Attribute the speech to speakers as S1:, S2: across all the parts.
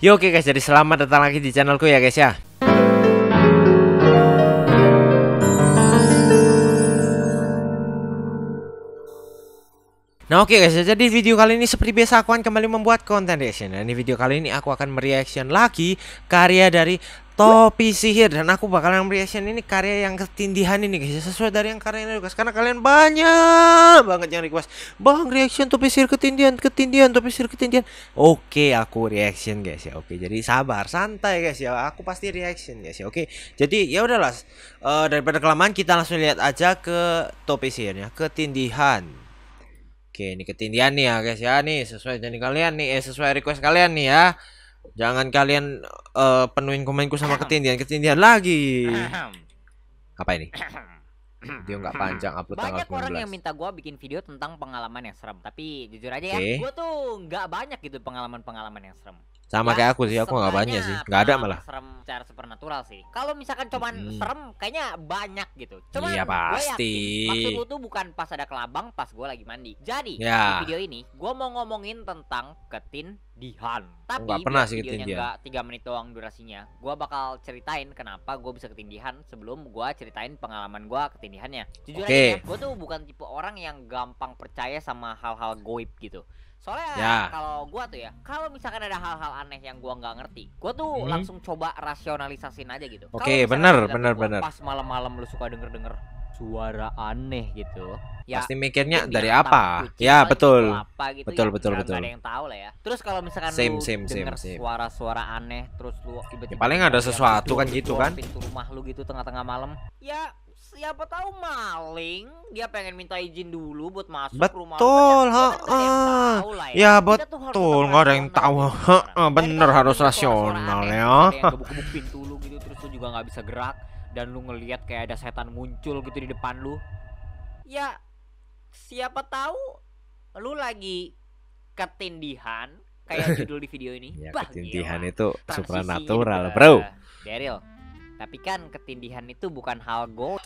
S1: Yo oke okay guys, jadi selamat datang lagi di channelku ya guys ya Nah oke okay guys, jadi video kali ini seperti biasa aku akan kembali membuat konten reaction ya. Dan di video kali ini aku akan mereaction lagi karya dari Topi Sihir Dan aku bakalan mereaction ini karya yang ketindihan ini guys ya, Sesuai dari yang ini guys Karena kalian banyak banget yang request Bang reaction Topi Sihir ketindihan, ketindihan, Topi Sihir ketindihan Oke okay, aku reaction guys ya Oke jadi sabar, santai guys ya Aku pasti reaction guys ya Oke jadi ya udahlah uh, Daripada kelamaan kita langsung lihat aja ke Topi Sihirnya Ketindihan Oke, ini ketindian nih ya guys ya. Nih sesuai janji kalian nih, eh sesuai request kalian nih ya. Jangan kalian uh, penuhin komenku sama ketindian ketindian lagi. Apa ini? Dia nggak panjang upload banyak tanggal 19. orang yang
S2: minta gua bikin video tentang pengalaman yang serem, tapi jujur aja okay. ya, gue tuh nggak banyak gitu pengalaman-pengalaman yang serem sama kayak aku sih aku nggak banyak sih nggak ada malah serem secara supernatural sih kalau misalkan cuman hmm. serem kayaknya banyak gitu cuman iya, pasti. gue tuh bukan pas ada kelabang pas gue lagi mandi jadi ya. di video ini gue mau ngomongin tentang ketin dihan Tapi gak pernah sih ketindihan. Enggak 3 menit doang durasinya. Gua bakal ceritain kenapa gue bisa ketindihan sebelum gua ceritain pengalaman gua ketindihannya. Jujur okay. aja, gue tuh bukan tipe orang yang gampang percaya sama hal-hal goib gitu. Soalnya ya. kalau gua tuh ya, kalau misalkan ada hal-hal aneh yang gua nggak ngerti, gua tuh hmm. langsung coba rasionalisasin aja gitu. Oke, okay, bener benar benar. Pas malam-malam lu suka denger-denger suara aneh gitu ya pasti mikirnya dari apa ya betul apa gitu, betul ya, betul betul ada yang tahu lah ya terus kalau misalkan same, lu same, same. suara-suara aneh terus lu tiba-tiba ya, paling ada sesuatu kan gitu kan pintu rumah lu gitu tengah-tengah malam ya siapa tahu maling dia pengen minta izin dulu buat masuk betul, rumah kan
S1: betul ya, kan ha, ya. ya betul nggak ada yang tahu bener harus rasional ya gebuk-gebuk
S2: pintu lu gitu terus lu juga nggak bisa gerak dan lu ngeliat kayak ada setan muncul gitu di depan lu ya siapa tahu lu lagi ketindihan kayak judul di video ini ya, bah, ketindihan gila. itu supernatural bro eh, Daryl tapi kan ketindihan itu bukan hal gold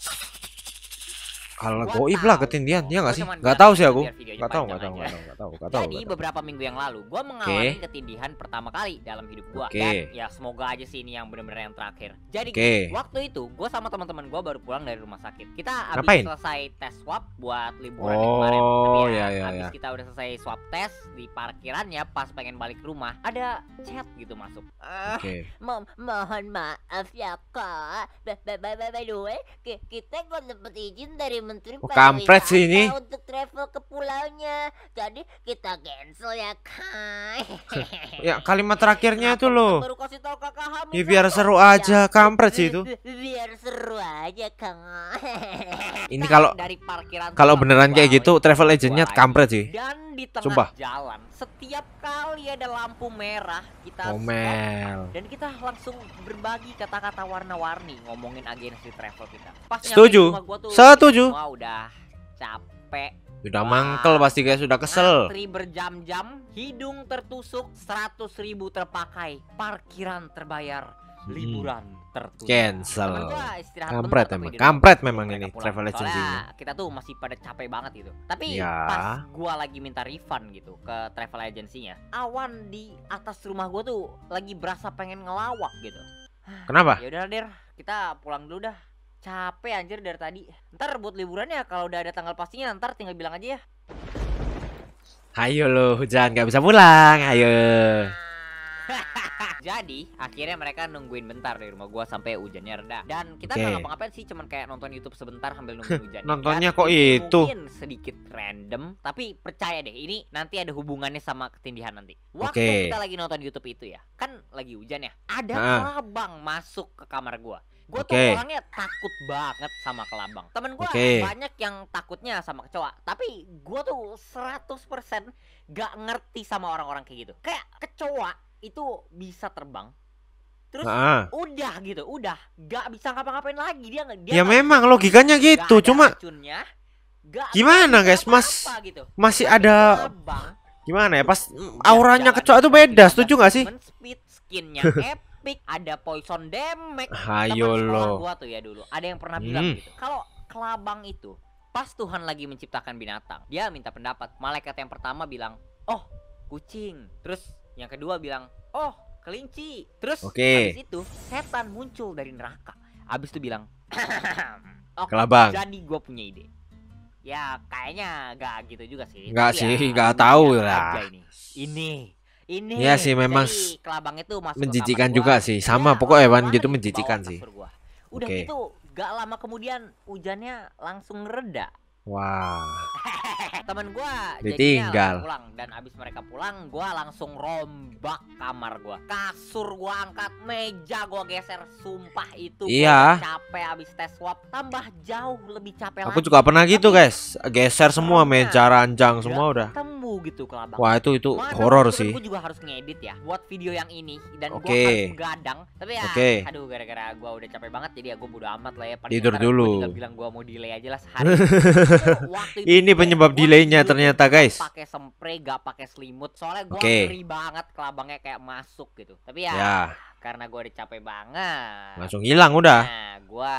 S1: kalau goib lah ketindian, ya nggak sih? Nggak tahu sih aku. Nggak tahu, nggak tahu, nggak tahu, nggak tahu, nggak tahu. Jadi
S2: beberapa minggu yang lalu, gue mengalami ketindihan pertama kali dalam hidup gue. Dan ya semoga aja sih ini yang benar-benar yang terakhir. Jadi waktu itu gue sama teman-teman gue baru pulang dari rumah sakit. Kita habis selesai tes swab buat liburan kemarin. Oh ya, ya, ya, ya, habis kita udah selesai swab tes di parkirannya, pas pengen balik ke rumah ada chat gitu masuk. Ah, mohon maaf ya kak. By the way, kita belum dapat izin dari menteri oh, kampret sih ini untuk travel ke pulaunya jadi kita cancel ya kai
S1: ya kalimat terakhirnya itu loh baru kasih tahu kakak ya, biar seru aja ya. kampret sih itu biar seru aja kang ini kalau dari parkiran kalau beneran kayak gitu travel agentnya kampret
S2: sih dan di tengah Sumpah. jalan setiap kali ada lampu merah kita Omel. Oh, dan kita langsung berbagi kata-kata warna-warni ngomongin agensi travel kita Pas setuju setuju semua udah capek
S1: udah mangkel pasti guys, sudah kesel. Antri
S2: berjam-jam, hidung tertusuk, seratus ribu terpakai, parkiran terbayar, hmm. liburan tertunda. Cancel.
S1: Kampret memang. emang. Kampret memang ini travel agency.
S2: Kita tuh masih pada capek banget gitu. Tapi ya. pas gua lagi minta refund gitu ke travel agensinya, awan di atas rumah gua tuh lagi berasa pengen ngelawak gitu. Kenapa? Ya udah, Der, kita pulang dulu dah. Capek anjir dari tadi. Ntar buat liburannya kalau udah ada tanggal
S1: pastinya ntar tinggal bilang aja ya. Ayo loh hujan gak bisa pulang. Ayo.
S2: Jadi akhirnya mereka nungguin bentar di rumah gua sampai hujannya reda. Dan kita nggak ngapa-ngapain sih, cuman kayak nonton YouTube sebentar sambil nungguin hujan. Nontonnya kok itu? Mungkin sedikit random, tapi percaya deh ini nanti ada hubungannya sama ketindihan nanti. Waktu okay. kita lagi nonton YouTube itu ya, kan lagi hujan ya. Ada ah. masuk ke kamar gua. Gue okay. tuh orangnya takut banget sama kelabang. Temen gue okay. banyak yang takutnya sama kecoa. Tapi gue tuh 100% gak ngerti sama orang-orang kayak gitu. Kayak kecoa itu bisa terbang. Terus udah gitu, udah gak bisa ngapa-ngapain lagi dia. dia
S1: ya memang logikanya gitu, gak cuma racunnya, gak gimana guys, mas apa, gitu. masih Tapi ada kelabang, gimana ya pas auranya kecoa itu beda, setuju gak sih?
S2: Speed skinnya Pick, ada Poison Damage. Hayo lo. Gua tuh ya dulu. Ada yang pernah hmm. bilang hmm. gitu. Kalau kelabang itu pas Tuhan lagi menciptakan binatang, dia minta pendapat. Malaikat yang pertama bilang, "Oh, kucing." Terus yang kedua bilang, "Oh, kelinci." Terus okay. itu setan muncul dari neraka. Habis itu bilang, "Oh, kelabang." Jadi gua punya ide. Ya, kayaknya gak gitu juga sih. Gak ya, sih, ya, gak tahu lah. Ini. ini ini ya sih memang kelabang itu
S1: masuk menjijikan juga sih sama ya, pokoknya hewan gitu menjijikan sih udah okay.
S2: gitu gak lama kemudian hujannya langsung reda
S1: Wah.
S2: Temen gua ditinggal pulang dan abis mereka pulang gua langsung rombak kamar gua. Kasur gua angkat, meja gua geser, sumpah itu iya. gua capek abis tes swab tambah jauh lebih capek Aku lagi. juga pernah
S1: gitu, Tapi, guys. Geser semua iya. meja, ranjang iya, semua udah. Temu gitu kelabang Wah, itu itu horor sih. Gua
S2: juga harus ngedit ya buat video yang ini dan okay. gua harus gadang. Tapi ya okay. aduh gara-gara gua udah capek banget jadi ya gua bodo amat lah ya. Tidur dulu. Gua bilang gua mau delay aja lah sehari.
S1: ini penyebab delaynya ternyata guys pakai
S2: sempre, gak pakai selimut soalnya gue okay. ngeri banget kelabangnya kayak masuk gitu tapi ya, ya. karena gue udah capek banget langsung hilang udah nah gue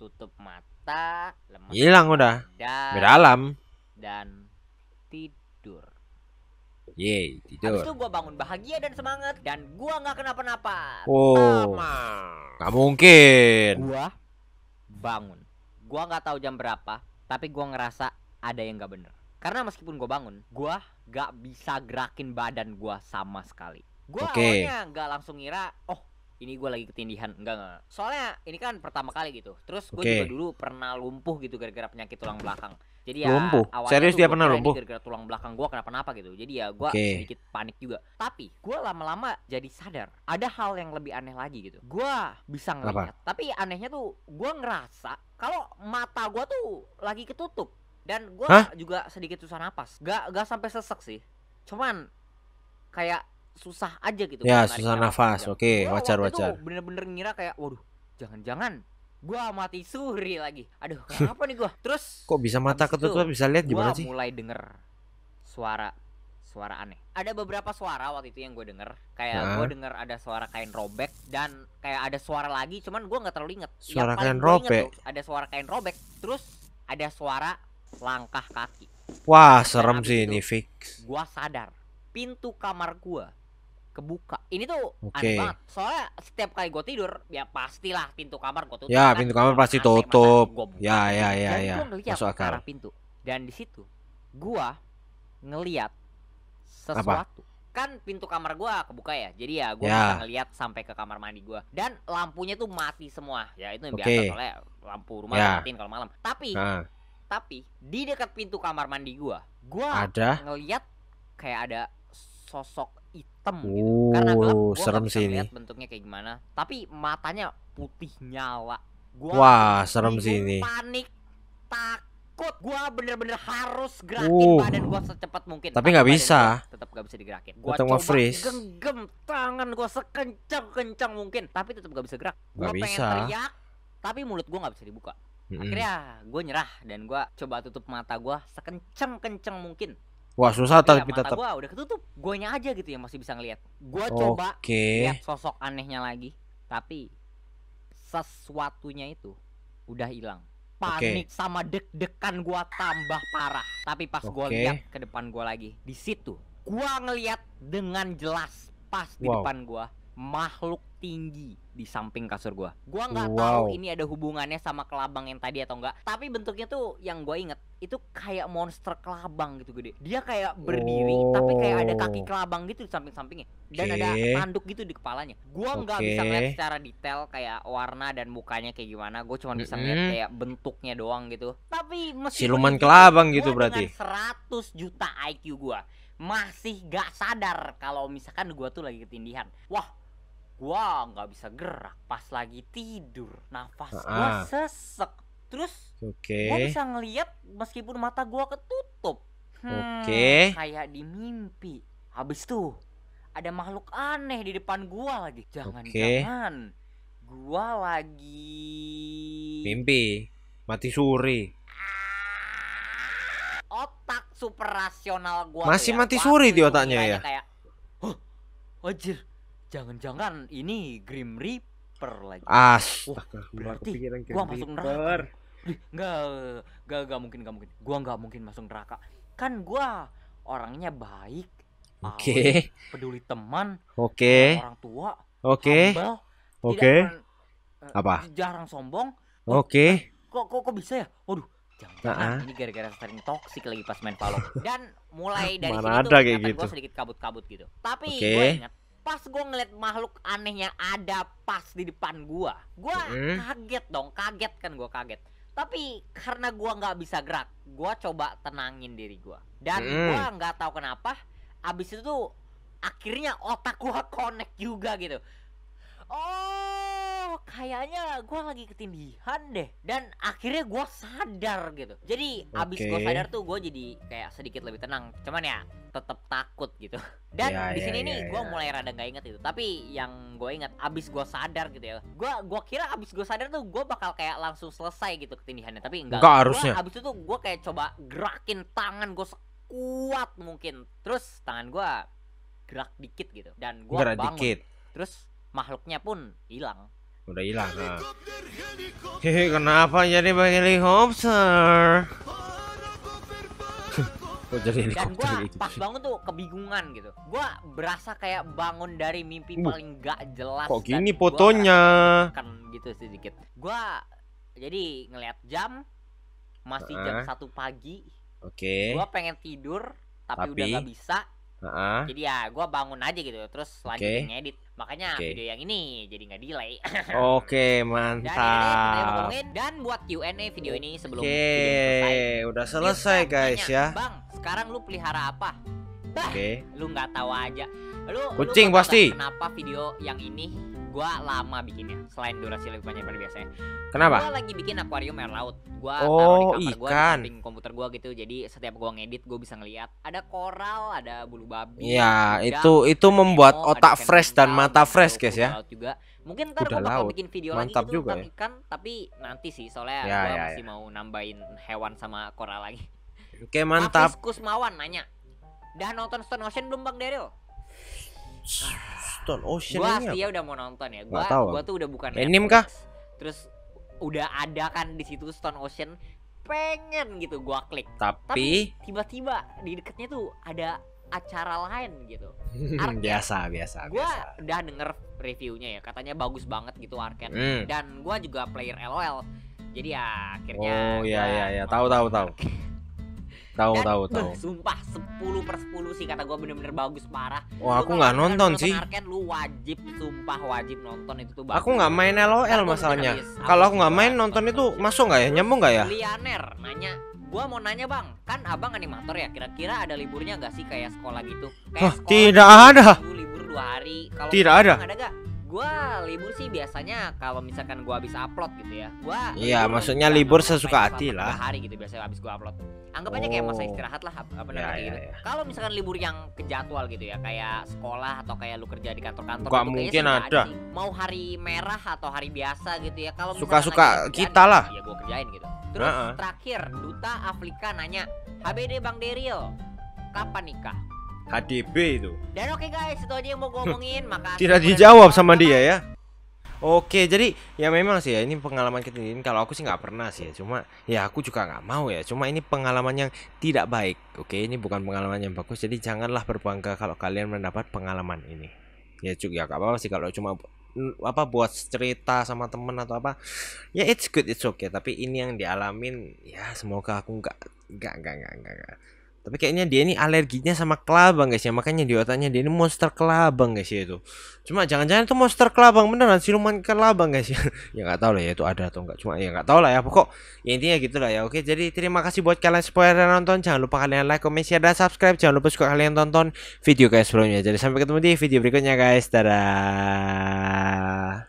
S2: tutup mata hilang udah dan, beralam dan tidur
S1: Yeay, tidur. Habis itu
S2: gue bangun bahagia dan semangat dan gue nggak kenapa-napa. Oh,
S1: nggak mungkin. Gue
S2: bangun. Gua nggak tahu jam berapa, tapi gue ngerasa ada yang gak bener karena meskipun gue bangun gue gak bisa gerakin badan gue sama sekali gue okay. awalnya gak langsung ngira oh ini gue lagi ketindihan enggak enggak soalnya ini kan pertama kali gitu terus gue okay. juga dulu pernah lumpuh gitu gara-gara penyakit tulang belakang jadi ya lumpuh. awalnya Serius dia pernah lumpuh. Gara-gara tulang belakang gua kenapa-napa gitu. Jadi ya gua okay. sedikit panik juga. Tapi gua lama-lama jadi sadar ada hal yang lebih aneh lagi gitu. Gua bisa ngelihat, tapi anehnya tuh gua ngerasa kalau mata gua tuh lagi ketutup dan gua Hah? juga sedikit susah napas. Gak gak sampai sesek sih. Cuman kayak susah aja gitu. Ya, kan, susah nafas. Oke, okay, wajar-wajar. Bener-bener ngira kayak waduh, jangan-jangan gua mati suri lagi aduh kenapa nih gua terus kok bisa mata ketutup bisa lihat gimana sih mulai denger suara suara aneh ada beberapa suara waktu itu yang gue denger kayak nah. gue denger ada suara kain robek dan kayak ada suara lagi cuman gue nggak terlalu inget suara yang kain robek ada suara kain robek terus ada suara langkah kaki
S1: wah dan serem sih ini fix
S2: gue sadar pintu kamar gue kebuka. Ini tuh okay. aneh banget. Soalnya setiap kali gue tidur, ya pastilah pintu kamar gue tutup. Ya, kan? pintu kamar pasti tutup. ya ya, ya, ya, dan ya. Masuk akal. arah pintu. Dan di situ gue ngeliat sesuatu. Apa? Kan pintu kamar gue kebuka ya. Jadi ya gue ya. ngeliat sampai ke kamar mandi gue. Dan lampunya tuh mati semua. Ya itu yang okay. biasa soalnya lampu rumah ya. matiin kalau malam. Tapi nah. tapi di dekat pintu kamar mandi gue, gue ada ngeliat kayak ada sosok hitam uh, gitu. Karena gelap oh, gua serem sih ini. bentuknya kayak gimana. Tapi matanya putih nyala. Gua Wah, serem sih ini. Panik, takut. Gua bener-bener harus gerakin uh, badan gua secepat mungkin. Tapi nggak bisa. Tetap nggak bisa digerakin. Gua tetap coba freeze. genggam tangan gua sekencang-kencang mungkin, tapi tetap nggak bisa gerak. Gua gak pengen bisa. teriak, tapi mulut gua nggak bisa dibuka.
S1: Akhirnya
S2: gue nyerah dan gue coba tutup mata gue sekenceng-kenceng mungkin Wah susah iya, tapi kita tetap. Gua udah ketutup, guanya aja gitu ya masih bisa ngelihat. Gua okay. coba lihat sosok anehnya lagi, tapi sesuatunya itu udah hilang. Panik okay. sama deg-degan gua tambah parah. Tapi pas okay. gua lihat ke depan gua lagi, di situ gua ngelihat dengan jelas pas wow. di depan gua makhluk tinggi di samping kasur gua. Gua nggak wow. tahu ini ada hubungannya sama kelabang yang tadi atau enggak, tapi bentuknya tuh yang gue inget itu kayak monster kelabang gitu gede. Dia kayak berdiri oh. tapi kayak ada oh. kaki kelabang gitu di samping-sampingnya dan okay. ada tanduk gitu di kepalanya. Gua nggak okay. bisa ngeliat secara detail kayak warna dan mukanya kayak gimana. Gua cuma bisa mm -hmm. kayak bentuknya doang gitu. Tapi siluman kelabang gitu berarti. 100 juta IQ gua masih gak sadar kalau misalkan gua tuh lagi ketindihan. Wah, gua nggak bisa gerak pas lagi tidur nafas uh gua ah. sesek terus gua bisa ngeliat meskipun mata gua ketutup hmm, kayak di mimpi habis tuh ada makhluk aneh di depan gua lagi jangan-jangan gua lagi
S1: mimpi mati suri
S2: otak super rasional gua masih ya. mati suri di otaknya ya kayak, huh, wajir Jangan-jangan ini Grim Reaper lagi.
S1: Astaga, oh, berarti
S2: gua masuk neraka. Enggak, enggak, enggak mungkin, enggak mungkin. Gua enggak mungkin masuk neraka. Kan gua orangnya baik. Oke. Okay. peduli teman. Oke. Okay. Eh, orang tua. Oke. Oke. Okay. Eh, Apa? Jarang sombong. Oh, Oke. Okay. Eh, kok, kok kok bisa ya? Waduh, Jangan-jangan ini gara-gara sering toksik lagi pas main Valor. Dan mulai dari Mana situ ada kayak gitu. gue sedikit kabut-kabut gitu. Tapi okay. gue ingat pas gue ngeliat makhluk anehnya ada pas di depan gue gue hmm? kaget dong kaget kan gue kaget tapi karena gue nggak bisa gerak gue coba tenangin diri gue dan hmm. gue nggak tahu kenapa abis itu tuh akhirnya otak gue connect juga gitu oh kayaknya gue lagi ketindihan deh dan akhirnya gue sadar gitu jadi okay. abis gue sadar tuh gue jadi kayak sedikit lebih tenang cuman ya tetap takut gitu dan yeah, di ya, sini yeah, nih yeah, gue yeah. mulai rada nggak inget itu tapi yang gue inget abis gue sadar gitu ya gue gua kira abis gue sadar tuh gue bakal kayak langsung selesai gitu ketindihannya tapi enggak enggak harusnya gua, abis itu tuh gue kayak coba gerakin tangan gue sekuat mungkin terus tangan gue gerak dikit gitu dan gue bangun dikit. terus makhluknya pun hilang
S1: udah hilang nah. hehe kenapa jadi bang helikopter Kok jadi helikopter Dan gua pas bangun
S2: tuh kebingungan gitu Gua berasa kayak bangun dari mimpi uh, paling gak jelas Kok gini fotonya Kan gitu sedikit gue jadi ngeliat jam Masih uh jam satu pagi Oke okay. Gua pengen tidur Tapi, tapi... udah gak bisa
S1: Uh-huh. Jadi
S2: ya gue bangun aja gitu terus lanjutin okay. ngedit. Makanya okay. video yang ini jadi nggak delay. Oke, okay, mantap. Dan, dan buat Q&A video ini sebelum okay.
S1: video udah selesai guys tanya, ya. Bang,
S2: sekarang lu pelihara apa?
S1: Oke. Okay.
S2: Lu nggak tahu aja. Lu kucing lu pasti. Kenapa video yang ini gue lama bikinnya selain durasi lebih panjang dari biasanya kenapa gue lagi bikin akuarium air laut gue oh, taruh di kamar gue samping komputer gue gitu jadi setiap gue ngedit gue bisa ngeliat ada koral ada bulu babi ya itu itu membuat emo, otak fresh
S1: dan mata fresh guys ya laut juga
S2: mungkin ntar gue bakal laut. bikin video Mantap lagi juga tentang ya. ikan tapi nanti sih soalnya ya, gue ya, masih ya. mau nambahin hewan sama koral lagi
S1: Oke mantap.
S2: Kusmawan nanya, Dah nonton Stone Ocean belum Bang Daryl?
S1: Stone Ocean gua ini ya
S2: udah mau nonton ya gua gua tuh udah bukan Enim kah terus udah ada kan di situ Stone Ocean pengen gitu gua klik tapi tiba-tiba di deketnya tuh ada acara lain gitu
S1: Arken, biasa biasa gua
S2: udah denger reviewnya ya katanya bagus banget gitu Arken mm. dan gua juga player LOL jadi ya akhirnya oh iya iya iya
S1: tahu tahu tahu Tahu tahu tahu.
S2: Sumpah 10 per 10 sih kata gue bener-bener bagus parah. Wah, aku
S1: nggak nonton sih. Arcane,
S2: lu wajib sumpah wajib nonton itu tuh Aku nggak
S1: main LOL masalahnya. Kalau aku nggak main nonton itu masuk nggak ya? Nyambung nggak ya? Lianer nanya gua mau nanya bang kan abang animator ya kira-kira ada liburnya nggak sih kayak sekolah gitu kayak tidak gitu, ada libur
S2: dua hari tidak ada gak? gua libur sih biasanya kalau misalkan gua habis upload gitu ya gua iya maksudnya libur sesuka hati lah hari gitu biasanya habis gua upload anggap aja kayak masa oh. istirahat lah apa ya, namanya yeah, ya, gitu. Yeah, Kalau misalkan libur yang ke jadwal gitu ya, kayak sekolah atau kayak lu kerja di kantor-kantor Gak gitu, mungkin ada.
S1: Mau hari merah atau
S2: hari biasa gitu ya. Kalau suka-suka kita lah. Ya gua kerjain gitu. Terus uh -uh. terakhir duta Afrika nanya, "HBD Bang Deril, kapan
S1: nikah?" HDB itu.
S2: Dan oke okay guys, itu aja yang mau gue omongin. Makasih. Tidak dijawab
S1: sama dia ya. Oke, jadi ya memang sih ya ini pengalaman kita ini Kalau aku sih nggak pernah sih ya. Cuma ya aku juga nggak mau ya. Cuma ini pengalaman yang tidak baik. Oke, ini bukan pengalaman yang bagus. Jadi janganlah berbangga kalau kalian mendapat pengalaman ini. Ya cuk ya, apa-apa sih kalau cuma mm, apa buat cerita sama temen atau apa. Ya it's good, it's okay. Tapi ini yang dialamin ya semoga aku nggak nggak nggak nggak nggak tapi kayaknya dia ini alerginya sama kelabang guys ya makanya di otaknya dia ini monster kelabang guys ya itu cuma jangan-jangan itu monster kelabang beneran siluman kelabang guys ya ya nggak tahu lah ya itu ada atau enggak cuma ya nggak tahu lah ya pokok ya intinya lah ya oke jadi terima kasih buat kalian spoiler yang nonton jangan lupa kalian like komen share dan subscribe jangan lupa suka kalian tonton video guys sebelumnya jadi sampai ketemu di video berikutnya guys dadah